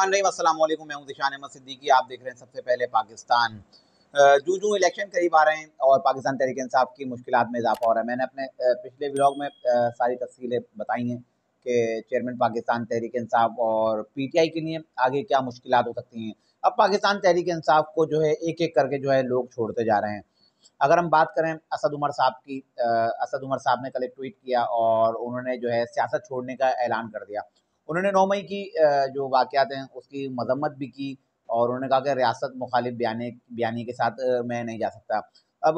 मैं दिशान अहमद सिद्दीकी आप देख रहे हैं सबसे पहले पाकिस्तान जू जू इलेक्शन करीब आ रहे हैं और पाकिस्तान तहरीक इंसाफ की मुश्किल में इजाफा हो रहा है मैंने अपने पिछले ब्लॉग में सारी तफसीलें बताई हैं कि चेयरमैन पाकिस्तान तहरीक इंसाफ और पी टी आई के लिए आगे क्या मुश्किल हो सकती हैं अब पाकिस्तान तहरीक इंसाफ को जो है एक एक करके जो है लोग छोड़ते जा रहे हैं अगर हम बात करें असद उमर साहब की असद उमर साहब ने कल एक ट्वीट किया और उन्होंने जो है सियासत छोड़ने का ऐलान कर दिया उन्होंने नौ मई की जो वाक़ात हैं उसकी मजम्मत भी की और उन्होंने कहा कि रियासत मुखालिफ बयाने बयानी के साथ मैं नहीं जा सकता अब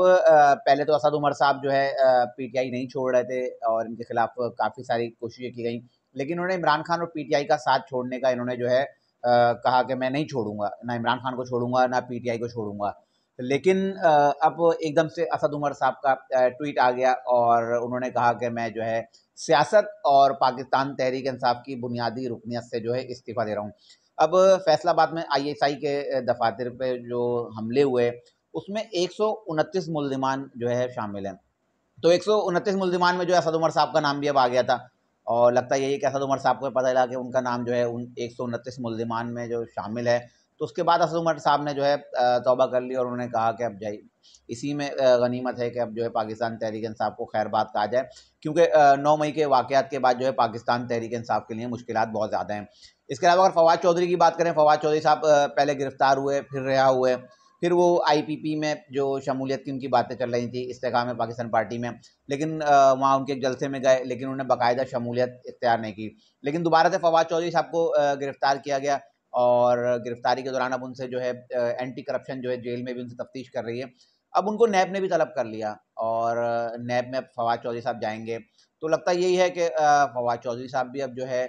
पहले तो असद उमर साहब जो है पी टी आई नहीं छोड़ रहे थे और इनके खिलाफ काफ़ी सारी कोशिशें की गई लेकिन उन्होंने इमरान खान और पी टी आई का साथ छोड़ने का इन्होंने जो है कहा कि मैं नहीं छोड़ूंगा ना इमरान खान को छोड़ूंगा ना पी टी आई को छोड़ूंगा लेकिन अब एकदम से असद उमर साहब का ट्वीट आ गया और उन्होंने कहा कि मैं जो है सियासत और पाकिस्तान तहरीक इंसाफ की बुनियादी रुकनीत से जो है इस्तीफ़ा दे रहा हूँ अब फैसलाबाद में आईएसआई के दफातर पे जो हमले हुए उसमें एक सौ उनतीस मुलजमान जो है शामिल हैं तो एक सौ उनतीस मुलजमान में जो है असद उमर साहब का नाम भी अब आ गया था और लगता यही है कि असद उमर साहब को पता चला कि उनका नाम जो है उन एक सौ उनतीस मुलजमान में जो शामिल है तो उसके बाद असद उमर साहब ने जो है तोबा कर ली और उन्होंने कहा कि अब जाइए इसी में गनीमत है कि अब जो है पाकिस्तान तहरीक इंसाफ को खैरबाद कहा जाए क्योंकि नौ मई के वाक़ात के बाद जो है पाकिस्तान तहरीक इंसाफ के लिए मुश्किल बहुत ज़्यादा हैं इसके अलावा अगर फवाद चौधरी की बात करें फवाद चौधरी साहब पहले गिरफ़्तार हुए फिर रिहा हुए फिर वो पी में जो शमूलियत की उनकी बातें चल रही थी इस्तेकाम पाकिस्तान पार्टी में लेकिन वहाँ उनके एक जलसे में गए लेकिन उन्होंने बाकायदा शमूलियत इख्तियार नहीं की लेकिन दोबारा से फवाद चौधरी साहब को गिरफ़्तार किया गया और गिरफ्तारी के दौरान अब उनसे जो है एंटी करप्शन जो है जेल में भी उनसे तफ्तीश कर रही है अब उनको नैब ने भी तलब कर लिया और नैब में अब फवाद चौधरी साहब जाएंगे तो लगता यही है कि फवाद चौधरी साहब भी अब जो है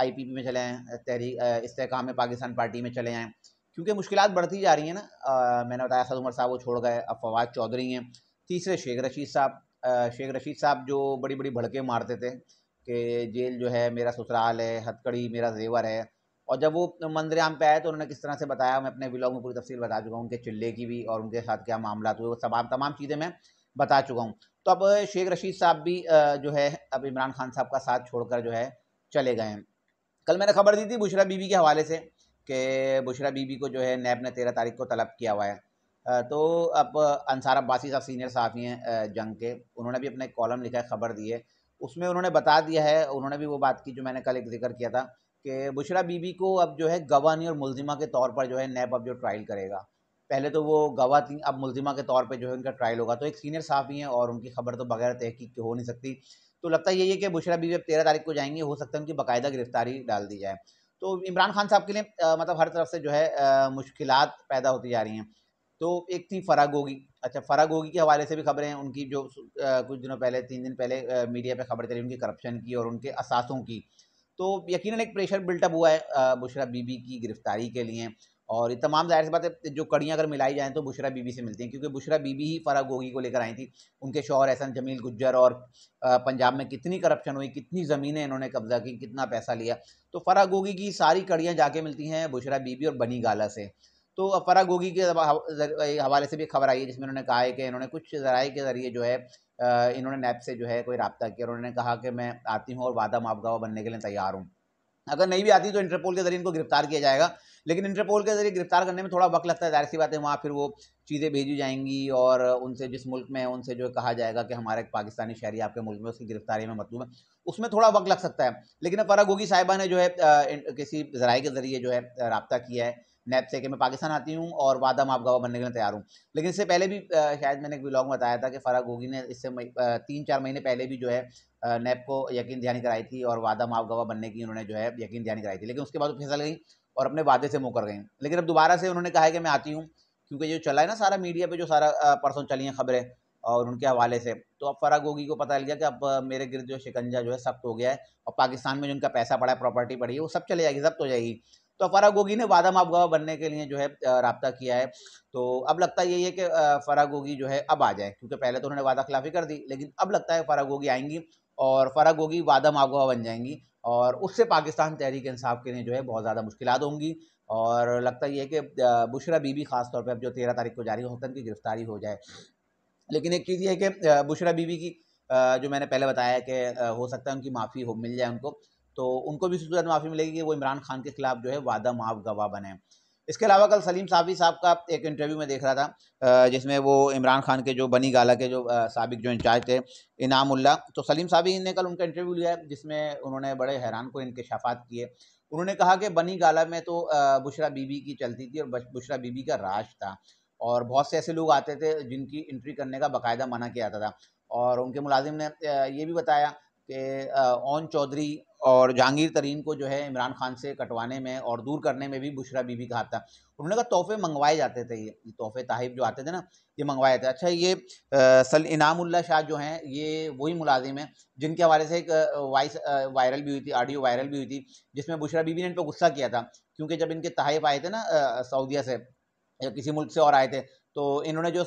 आईपीपी में चले आएँ तहरी इस्तेकाम पाकिस्तान पार्टी में चले आएँ क्योंकि मुश्किल बढ़ती जा रही हैं ना आ, मैंने बताया सद उमर साहब वो छोड़ गए अब फवाद चौधरी हैं तीसरे शेख रशीद साहब शेख रशीद साहब जो बड़ी बड़ी भड़के मारते थे कि जेल जो है मेरा ससुराल है हथकड़ी मेरा जेवर है और जब वो मंदिरयाम पे आए तो उन्होंने किस तरह से बताया मैं अपने ब्लॉग में पूरी तफसील बता चुका हूँ उनके चिल्ले की भी और उनके साथ क्या मामला हुए वो तमाम तमाम चीज़ें मैं बता चुका हूँ तो अब शेख रशीद साहब भी जो है अब इमरान खान साहब का साथ छोड़कर जो है चले गए हैं कल मैंने खबर दी थी बुशरा बीबी के हवाले से कि बुशरा बीबी को जो है नैब ने तेरह तारीख को तलब किया हुआ है तो अब अंसार अब्बासी साहब सीनियर साफ़ी हैं जंग के उन्होंने भी अपने कॉलम लिखा है खबर दी है उसमें उन्होंने बता दिया है उन्होंने भी वो बात की जो मैंने कल एक जिक्र किया था कि बुशरा बीबी को अब जो है गवाह नहीं और मुलजिमा के तौर पर जो है नैब अब जो ट्रायल करेगा पहले तो वो गवाह थी अब मुलजिमा के तौर पर जो है उनका ट्रायल होगा तो एक सीनियर साहब ही हैं और उनकी खबर तो बगैर तहकीक हो नहीं सकती तो लगता यही है कि बुशरा बीबी अब तेरह तारीख को जाएंगे हो सकता है उनकी बाकायदा गिरफ्तारी डाल दी जाए तो इमरान खान साहब के लिए मतलब हर तरफ से जो है मुश्किल पैदा होती जा रही हैं तो एक थी फ़रा होगी अच्छा फ़रा होगी के हवाले से भी खबरें हैं उनकी जो आ, कुछ दिनों पहले तीन दिन पहले आ, मीडिया पे खबर चली उनकी करप्शन की और उनके असासों की तो यकीन एक प्रेशर बिल्टअप हुआ है बुशरा बीबी की गिरफ्तारी के लिए और ये तमाम जाहिर सी बात है जो कड़ियाँ अगर मिलाई जाएँ तो बुशरा बीबी से मिलती हैं क्योंकि बुशरा बीबी ही फरा गोगी को लेकर आई थी उनके शोहर एहसन जमील गुज्जर और पंजाब में कितनी करप्शन हुई कितनी ज़मीनें इन्होंने कब्जा की कितना पैसा लिया तो फरा गोगी की सारी कड़ियाँ जाके मिलती हैं बुशरा बीबी और बनी गाला से तो अपरा गोगी के हवाले से भी खबर आई है जिसमें उन्होंने कहा है कि इन्होंने कुछ जराए के ज़रिए जो है इन्होंने नैप से जो है कोई रबता किया उन्होंने कहा कि मैं आती हूँ और वादा मापगावा बनने के लिए तैयार हूँ अगर नहीं भी आती तो इंटरपोल के जरिए इनको गिरफ्तार किया जाएगा लेकिन इंटरपोल के जरिए गिरफ्तार करने में थोड़ा वक्त लगता है जाहिर सी बात है वहाँ फिर वो चीज़ें भेजी जाएंगी और उनसे जिस मुल्क में उनसे जो कहा जाएगा कि हमारा एक पाकिस्तानी शहरी आपके मुल्क में उसकी गिरफ्तारी में मतलूब है उसमें थोड़ा वक्त लग सकता है लेकिन अब फरा गोगी साहिबा ने जो है किसी जराए के ज़रिए जो है रबता किया है नैप से कि मैं पाकिस्तान आती हूँ और वादा माफ गवाह बनने के लिए तैयार हूँ लेकिन इससे पहले भी शायद मैंने एक ब्लॉग बताया था कि फ़राग गोगी ने इससे तीन चार महीने पहले भी जो है नैप को यकीन दहानी कराई थी और वादा माफ गवाह बनने की उन्होंने जो है यकीन दहानी कराई थी लेकिन उसके बाद वो फिसल गई और अपने वादे से मुकर गई लेकिन अब दोबारा से उन्होंने कहा है कि मैं आती हूँ क्योंकि जो चला है ना सारा मीडिया पर जो सारा परसों चली हैं खबरें और उनके हवाले से तो अब फ़राग गोगी को पता लग गया कि अब मेरे गिरद जो शिकंजा जो है सख्त हो गया है और पाकिस्तान में जो उनका पैसा पड़ा है प्रॉपर्टी पड़ी है वो सब चले जाएगी जब्त हो जाएगी तो फराग गोगी ने वादा माफ गवाह बनने के लिए जो है रबता किया है तो अब लगता यही है कि फराग गोगी जो है अब आ जाए क्योंकि पहले तो उन्होंने वादा खिलाफी कर दी लेकिन अब लगता है फराग गोगी आएंगी और फराग गोगी वादा माफ गवाह बन जाएंगी और उससे पाकिस्तान तहरीक इंसाफ के लिए जो है बहुत ज़्यादा मुश्किल होंगी और लगता ये है कि बुशरा बीबी खास तौर पर अब जो तेरह तारीख को जारी होता है उनकी गिरफ्तारी हो जाए लेकिन एक चीज़ ये है कि बुशरा बीबी की जो मैंने पहले बताया कि हो सकता है उनकी माफ़ी हो मिल जाए उनको तो उनको भी सूरत माफ़ी मिलेगी कि वो इमरान खान के खिलाफ जो है वादा माफ गवाह बने इसके अलावा कल सलीम साफी साहब का एक इंटरव्यू में देख रहा था जिसमें वो इमरान खान के जो बनी गाला के जो सबक जो इंचार्ज थे इनाम उल्ला तो सलीम साफी ने कल उनका इंटरव्यू लिया जिसमें उन्होंने बड़े हैरान को इनकशाफात किए उन्होंने कहा कि बनी गाला में तो बुशरा बीबी की चलती थी और बुशरा बीबी का राज था और बहुत से ऐसे लोग आते थे जिनकी इंट्री करने का बाकायदा मना किया जाता था और उनके मुलाजिम ने ये भी बताया कि ओन चौधरी और जहांगीर तरीन को जो है इमरान खान से कटवाने में और दूर करने में भी बुशरा बीबी का हाथ था उन्होंने कहा तोहफे मंगवाए जाते थे ये तोहफे ताहिब जो आते थे ना ये मंगवाए थे अच्छा ये सल इनामुल्ला शाह जो हैं ये वही मुलाजिम हैं जिनके हवाले से एक वॉइस वायरल भी हुई थी ऑडियो वायरल भी हुई थी जिसमें बुशरा बीबी ने इन पर गुस्सा किया था क्योंकि जब इनके ताहिब आए थे ना सऊदिया से या किसी मुल्क से और आए थे तो इन्होंने जो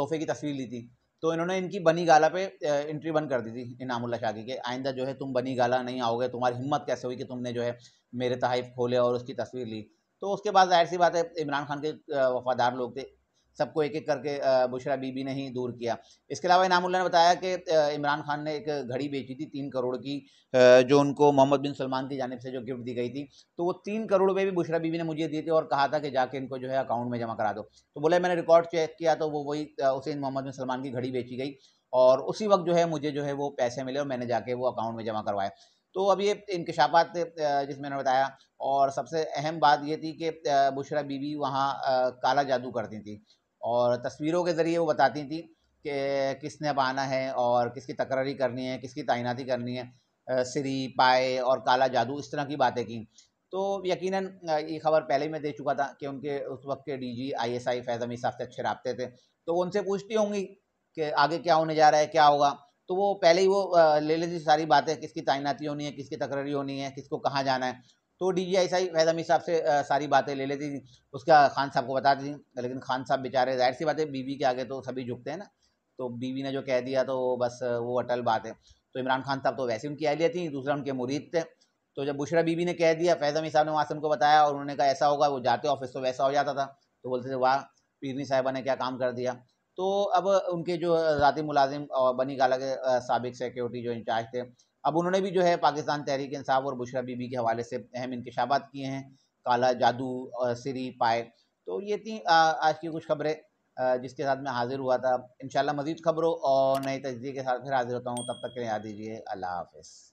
तोहफे की तस्वीर ली थी तो इन्होंने इनकी बनी गाला पे एंट्री बंद कर दी थी इनामुल्ला शाकी के आइंदा जो है तुम बनी गाला नहीं आओगे तुम्हारी हिम्मत कैसे हुई कि तुमने जो है मेरे तहफ़ खोले और उसकी तस्वीर ली तो उसके बाद जाहिर सी बात है इमरान खान के वफादार लोग थे सबको एक एक करके बुशरा बीबी ने ही दूर किया इसके अलावा इनामुल्ला ने बताया कि इमरान खान ने एक घड़ी बेची थी तीन करोड़ की जो उनको मोहम्मद बिन सलमान की जानब से जो गिफ्ट दी गई थी तो वो तीन करोड़ रुपये भी बुशरा बीबी ने मुझे दिए थे और कहा था कि जाके इनको जो है अकाउंट में जमा करा दो तो बोले मैंने रिकॉर्ड चेक किया तो वो वही उसे मोहम्मद बिन सलमान की घड़ी बेची गई और उसी वक्त जो है मुझे जो है वो पैसे मिले और मैंने जाके वो अकाउंट में जमा करवाए तो अब ये इंकशाफात जिस मैंने बताया और सबसे अहम बात ये थी कि बुशरा बीबी वहाँ काला जादू करती थी और तस्वीरों के ज़रिए वो बताती थी कि किसने अब आना है और किसकी तकरारी करनी है किसकी तैनाती करनी है सिरी पाए और काला जादू इस तरह की बातें की तो यकीनन ये खबर पहले ही मैं दे चुका था कि उनके उस वक्त के डीजी आईएसआई फैज़ अमी साहब से अच्छे रबते थे तो उनसे पूछती होंगी कि आगे क्या होने जा रहा है क्या होगा तो वो पहले ही वो ले लेती सारी बातें किसकी तैनाती होनी है किसकी तकररी होनी है किसको कहाँ जाना है तो डी जी आई साहब फैज़ साहब से आ, सारी बातें ले लेती थी उसका खान साहब को बताती थी लेकिन खान साहब बेचारे जाहिर सी बात है बीवी के आगे तो सभी झुकते हैं ना तो बीवी ने जो कह दिया तो बस वो अटल बात है तो इमरान खान साहब तो वैसे उनकी अहलियत थी दूसरा उनके मुरीद थे तो जब बुशरा बीबी ने कह दिया फैज़ अमी साहब ने वहाँ से उनको बताया और उन्होंने कहा ऐसा होगा वो जाते ऑफिस तो वैसा हो जाता था तो बोलते थे वाह पीरनी साहिबा ने क्या काम कर दिया तो अब उनके जो ज़ाती मुलाजिम और बनी गाला के सबक सिक्योरिटी जो इंचार्ज थे अब उन्होंने भी जो है पाकिस्तान तहरीक इंसाफ और बुशरा बीबी के हवाले से अहम इंकशाबात किए हैं काला जादू सिरी पाए तो ये थी आज की कुछ खबरें जिसके साथ मैं हाजिर हुआ था इन मज़ीद खबरों और नए तजी के साथ फिर हाजिर होता हूँ तब तक के लिए याद दीजिए अल्लाह हाफ